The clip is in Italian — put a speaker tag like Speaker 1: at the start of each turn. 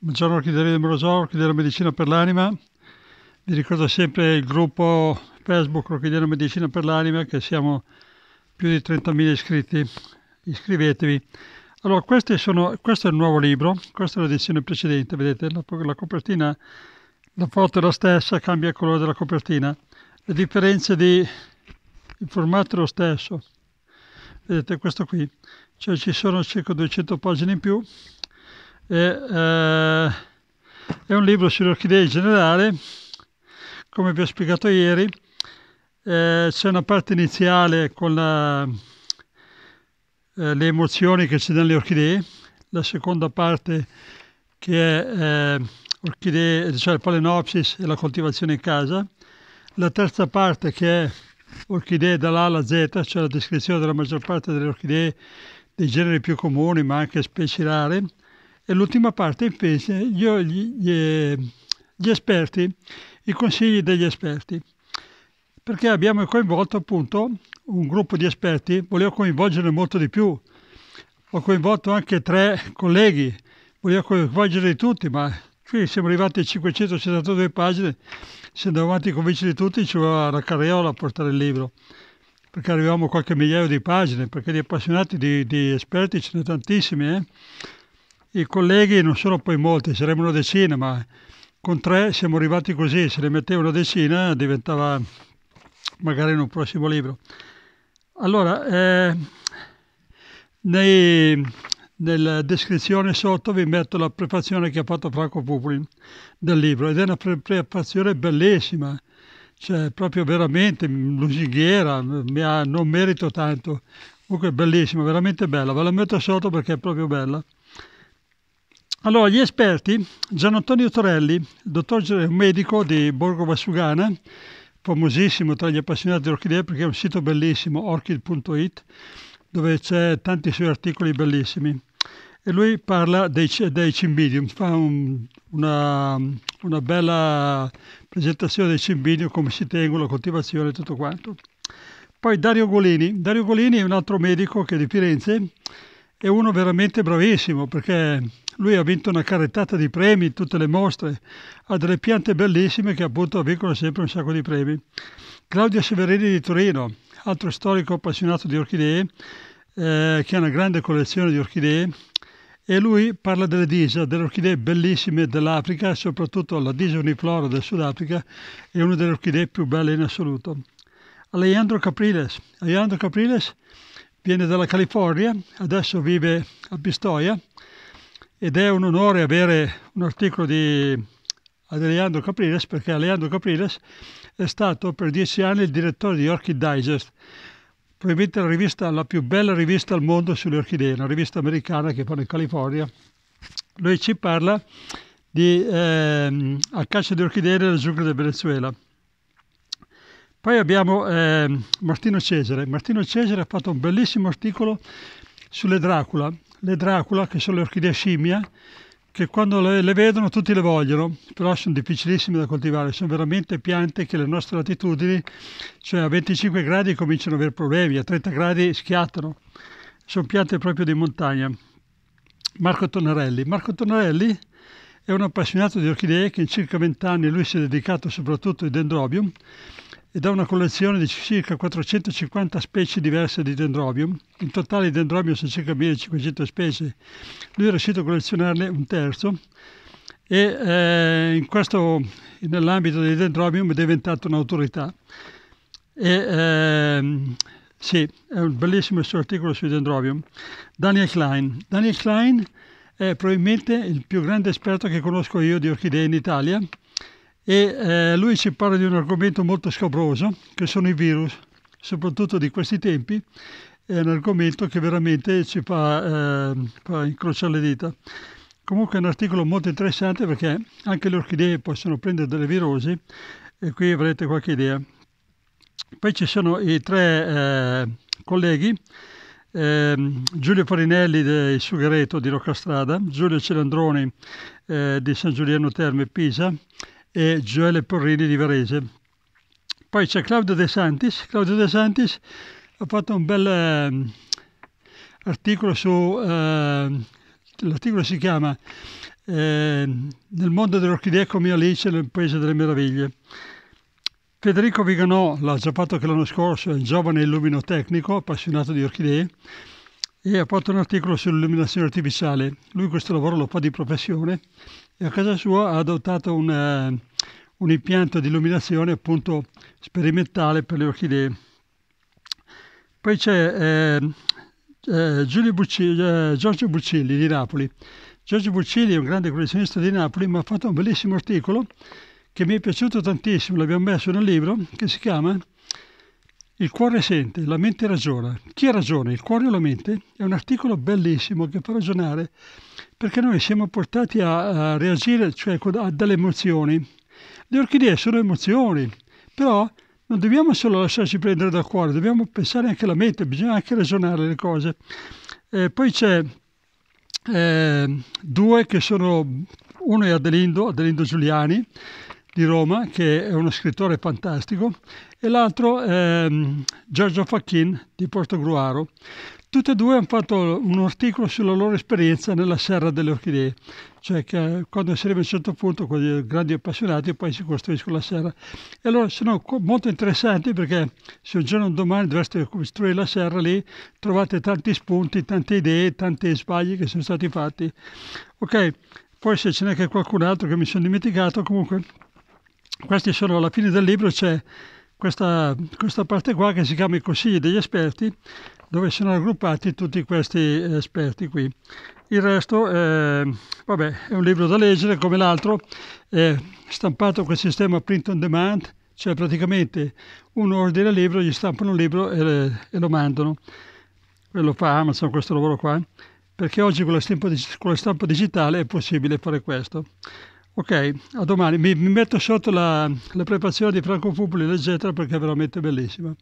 Speaker 1: Buongiorno Orchideria di Morosoro, Orchideria Medicina per l'Anima. Vi ricordo sempre il gruppo Facebook Orchideria Medicina per l'Anima che siamo più di 30.000 iscritti. Iscrivetevi. Allora, sono, questo è il nuovo libro, questa è l'edizione precedente, vedete, la, la copertina, la foto è la stessa, cambia il colore della copertina. Le differenze di... il formato è lo stesso. Vedete questo qui, cioè ci sono circa 200 pagine in più, e, eh, è un libro sulle orchidee in generale, come vi ho spiegato ieri, eh, c'è una parte iniziale con la, eh, le emozioni che ci danno le orchidee, la seconda parte che è eh, orchidee, cioè diciamo, palenopsis e la coltivazione in casa, la terza parte che è orchidee dall'A alla Z, cioè la descrizione della maggior parte delle orchidee dei generi più comuni ma anche specie rare, e l'ultima parte invece, io, gli, gli, gli esperti, i consigli degli esperti, perché abbiamo coinvolto appunto un gruppo di esperti, volevo coinvolgere molto di più, ho coinvolto anche tre colleghi, volevo coinvolgere tutti, ma qui siamo arrivati a 572 pagine, se andavamo avanti a convincere tutti ci voleva la carriola a portare il libro, perché arrivavamo a qualche migliaio di pagine, perché di appassionati, di, di esperti ce ne sono tantissimi, eh? i colleghi non sono poi molti, saremmo una decina, ma con tre siamo arrivati così, se ne metteva una decina diventava magari in un prossimo libro. Allora, eh, nei, nella descrizione sotto vi metto la prefazione che ha fatto Franco Pupoli del libro ed è una prefazione bellissima, cioè proprio veramente lusinghiera, ha, non merito tanto, comunque è bellissima, veramente bella, ve la metto sotto perché è proprio bella. Allora, gli esperti, Gian Antonio Torelli, dottor un medico di Borgo Vassugana, famosissimo tra gli appassionati di orchidee perché è un sito bellissimo, orchid.it, dove c'è tanti suoi articoli bellissimi. E lui parla dei, dei cimbidium, fa un, una, una, bella presentazione dei cimbidium, come si tengono, la coltivazione e tutto quanto. Poi Dario Golini. Dario Golini è un altro medico che è di Firenze, è uno veramente bravissimo perché lui ha vinto una carrettata di premi, in tutte le mostre, ha delle piante bellissime che appunto vincono sempre un sacco di premi. Claudio Severini di Torino, altro storico appassionato di orchidee, eh, che ha una grande collezione di orchidee, e lui parla delle disa, delle orchidee bellissime dell'Africa, soprattutto la disa uniflora del Sudafrica, è una delle orchidee più belle in assoluto. Alejandro Capriles, Alejandro Capriles viene dalla California, adesso vive a Pistoia, ed è un onore avere un articolo di Leandro Capriles perché Leandro Capriles è stato per dieci anni il direttore di Orchid Digest, probabilmente la, rivista, la più bella rivista al mondo sulle orchidee, una rivista americana che pone in California. Lui ci parla di eh, a caccia di orchidee nella giungla del Venezuela. Poi abbiamo eh, Martino Cesare. Martino Cesare ha fatto un bellissimo articolo sulle Dracula le Dracula, che sono le orchidee scimmia, che quando le, le, vedono tutti le vogliono, però sono difficilissime da coltivare, sono veramente piante che le nostre latitudini, cioè a 25 gradi cominciano ad avere problemi, a 30 gradi schiattano, sono piante proprio di montagna. Marco Tonarelli. Marco Tonarelli è un appassionato di orchidee che in circa 20 anni lui si è dedicato soprattutto ai dendrobium e da una collezione di circa 450 specie diverse di dendrobium. In totale i dendrobium sono circa 1500 specie. Lui è riuscito a collezionarne un terzo e eh, questo, nell'ambito dei dendrobium è diventato un'autorità. E, eh, sì, è un bellissimo il suo articolo sui dendrobium. Daniel Klein. Daniel Klein è probabilmente il più grande esperto che conosco io di orchidee in Italia e eh, lui ci parla di un argomento molto scabroso che sono i virus, soprattutto di questi tempi, è un argomento che veramente ci fa, eh, fa incrociare le dita. Comunque è un articolo molto interessante perché anche le orchidee possono prendere delle virosi e qui avrete qualche idea. Poi ci sono i tre eh, colleghi, eh, Giulio Farinelli del Sughereto di Roccastrada, Giulio Celandroni eh, di San Giuliano Terme Pisa e Gioele Porrini di Varese. Poi c'è Claudio De Santis, Claudio De Santis ha fatto un bel eh, articolo su, eh, l'articolo si chiama eh, Nel mondo dell'orchidea come Alice nel Paese delle Meraviglie. Federico Viganò l'ha già fatto anche l'anno scorso, è un giovane illuminotecnico appassionato di orchidee e ha fatto un articolo sull'illuminazione artificiale. Lui questo lavoro lo fa di professione e a casa sua ha adottato un, eh, un impianto di illuminazione appunto sperimentale per le orchidee. Poi c'è eh, eh, Buccilli, eh, Giorgio Buccilli di Napoli. Giorgio Buccilli è un grande collezionista di Napoli, ma ha fatto un bellissimo articolo che mi è piaciuto tantissimo, l'abbiamo messo nel libro, che si chiama il cuore sente, la mente ragiona. Chi ha ragione, il cuore o la mente? È un articolo bellissimo che fa ragionare perché noi siamo portati a, a reagire, cioè a delle emozioni. Le orchidee sono emozioni, però non dobbiamo solo lasciarci prendere dal cuore, dobbiamo pensare anche alla mente, bisogna anche ragionare le cose. Eh, poi c'è eh, due che sono, uno è Adelindo, Adelindo Giuliani, di Roma, che è uno scrittore fantastico, e l'altro è mm, Giorgio Facchin di Porto Gruaro. Tutti e due hanno fatto un articolo sulla loro esperienza nella Serra delle Orchidee, cioè che eh, quando si arriva a un certo punto con i grandi appassionati poi si costruiscono la serra. E allora sono molto interessanti perché se un giorno o domani dovreste costruire la serra lì trovate tanti spunti, tante idee, tanti sbagli che sono stati fatti. Ok, poi se ce n'è che qualcun altro che mi sono dimenticato, comunque questi sono alla fine del libro, c'è questa, questa parte qua che si chiama i consigli degli esperti, dove sono raggruppati tutti questi esperti qui. Il resto eh, vabbè, è un libro da leggere come l'altro, è stampato col sistema print on demand, cioè praticamente uno ordina il libro, gli stampano un libro e, e, lo mandano. Quello fa Amazon questo lavoro qua, perché oggi con la stampa, con la stampa digitale è possibile fare questo. Ok, a domani. Mi, mi metto sotto la, la preparazione di Franco Pupoli, eccetera, perché è veramente bellissima.